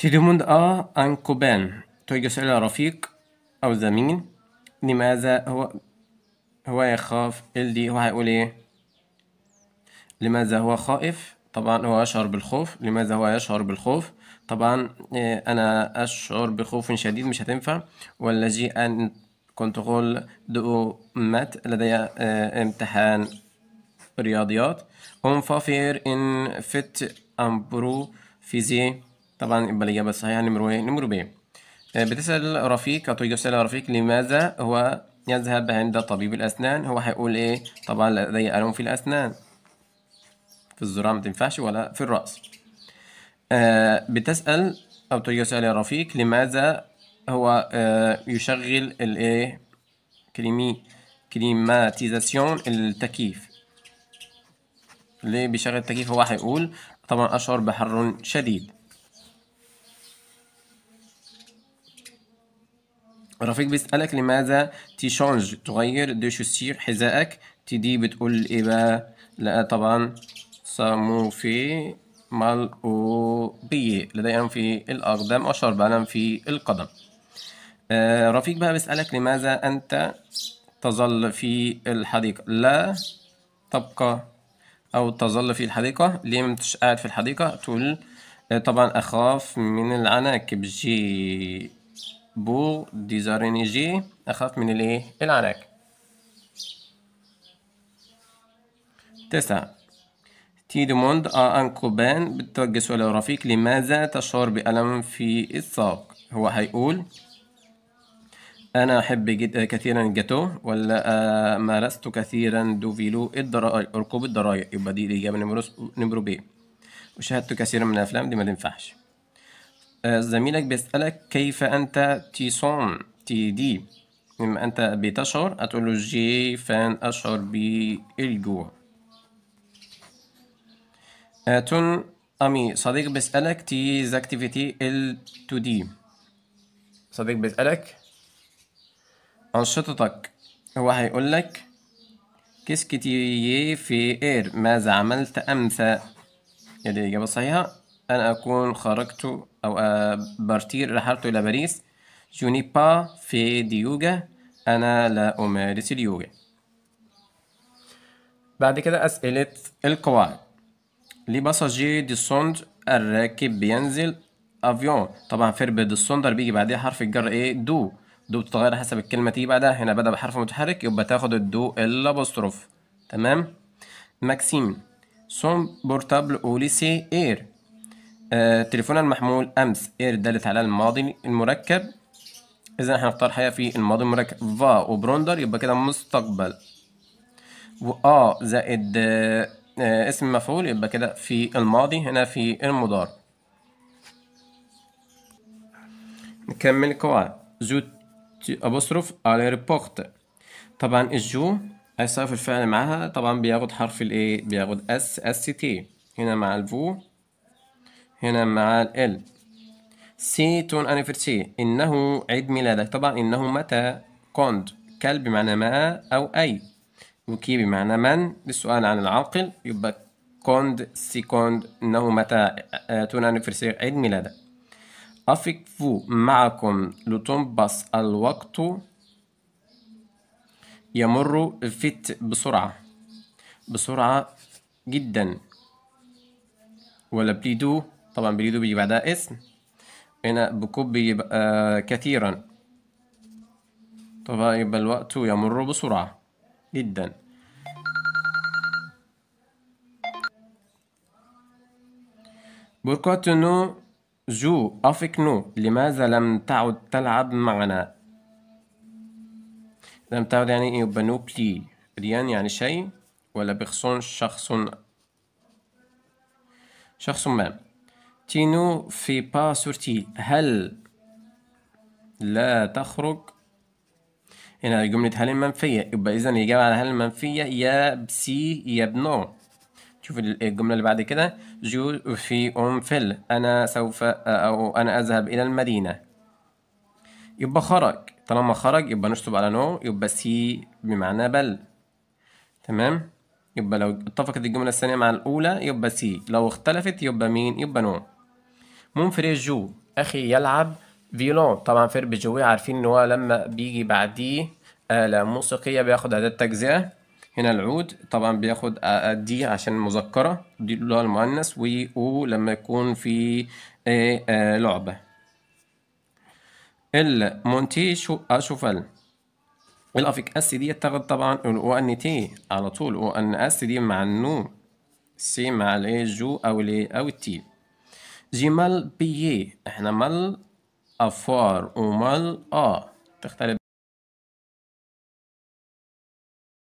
تيليموند آ آه، أن كوبان توجه سؤال رفيق أو زميل لماذا هو هو يخاف اللي هو هيقول إيه لماذا هو خائف طبعا هو يشعر بالخوف لماذا هو يشعر بالخوف طبعا آه، أنا أشعر بخوف شديد مش هتنفع والذي أن كنترول دو مات لدي آه، امتحان رياضيات أنفافير فافير ان فت امبرو فيزي طبعا يبقى الإجابة الصحيحة يعني نمرة إيه؟ نمرة آه، ب. بتسأل رفيق أو تسأل رفيق لماذا هو يذهب عند طبيب الأسنان هو هيقول إيه؟ طبعا لدي ألم في الأسنان في الزراعة ما تنفعش ولا في الرأس. آه، بتسأل أو تسأل رفيق لماذا هو آه، يشغل الإيه؟ كريمي كليماتيزاسيون التكييف. ليه بيشغل التكييف هو هيقول طبعا أشعر بحر شديد. رفيق بيسألك لماذا تشانج تغير دو شوسير حذائك تي دي بتقول ايه بقى لا طبعا صامو في مال او بي لديهم في الاقدام اشهر بعلم في القدم آه، رفيق بقى بيسألك لماذا انت تظل في الحديقة لا تبقى او تظل في الحديقة ليه مش قاعد في الحديقة تقول آه، طبعا اخاف من العناكب جي بور ديزارينيجي أخاف من الإيه العراك تسعة تي دوموند أ أن كوبان بتوجه سؤال رفيق لماذا تشعر بألم في الساق هو هيقول أنا أحب جد كثيرا الجاتو ولا مارست كثيرا دوفيلو الدرائب ركوب الضرائب يبقى دي الإجابة نمرو نمرو ب وشاهدت كثيرا من الأفلام دي ما تنفعش آه، زميلك بيسألك كيف أنت تيسون تي دي مما أنت بتشعر أتقول له جي فان أشعر بالجوع آه، تون أمي صديق بيسألك تي زاكتيفيتي ال تو دي صديق بيسألك أنشطتك هو هيقول لك كيس كتير في إير ماذا عملت أمس؟ هي دي الإجابة الصحيحة أن أكون خرجت أو آه، بارتير رحلت إلى باريس Je n'ai pas fait de yoga أنا لا أمارس اليوغا بعد كده أسئلة القواعد لي باساجي دي سوند الراكب بينزل افيون طبعا فيرب دي سوندر بيجي بعدها حرف الجر ايه دو دو بتتغير حسب الكلمة تيجي بعدها هنا بدأ بحرف متحرك يبقى تاخد الدو الابوستروف تمام ماكسيم سون بورتابل او ليسي اير آه، تليفون المحمول أمس إير دالت على الماضي المركب إذا إحنا هنختار حاجة في الماضي المركب فا وبروندر يبقى كده مستقبل وآ زائد آه، آه، اسم مفعول يبقى كده في الماضي هنا في المضارع نكمل قواعد زو أبوستروف على ريبورت طبعا الجو هيصرف الفعل معاها طبعا بياخد حرف الايه بياخد اس اس تي هنا مع الفو هنا مع ال ال سيت انيفرسي انه عيد ميلادك طبعا انه متى كوند كل بمعنى ما او اي وكي بمعنى من للسؤال عن العاقل يبقى كوند سيكوند انه متى تون انيفرسي عيد ميلادك افيك فو معكم لتنبس الوقت يمر فت بسرعة بسرعة جدا ولا بليدو طبعا بريدو بيجي بعدها اسم هنا بيجي يبقى آه، كثيرا طبعا يبقى الوقت يمر بسرعة جدا نو جو أفك نو لماذا لم تعد تلعب معنا لم تعد يعني إيه نو بلي ريان يعني شيء ولا بخصون شخص شخص ما تينو في با سورتي هل لا تخرج هنا جملة هل منفية يبقى إذا الإجابة على هل المنفية يا بسي يا بنو شوف الجملة اللي بعد كده جو في أم فل أنا سوف أو أنا أذهب إلى المدينة يبقى خرج طالما خرج يبقى نشطب على نو يبقى سي بمعنى بل تمام يبقى لو اتفقت الجملة الثانية مع الأولى يبقى سي لو اختلفت يبقى مين يبقى نو مونفريجو اخي يلعب فيولون طبعا فير بجوي عارفين ان هو لما بيجي بعديه آلة موسيقية بياخد أداة تجزئة هنا العود طبعا بياخد دي عشان مذكرة دي اللي هو المؤنث و أو لما يكون في آه، آه، لعبة المونتي أشوفل آه، الأفيك أس دي اتاخد طبعا الأو أن تي على طول أو أن أس دي مع النو سي مع الإيه جو أو الإيه أو التي جي مال بيي احنا مال افوار ومال ا تختلف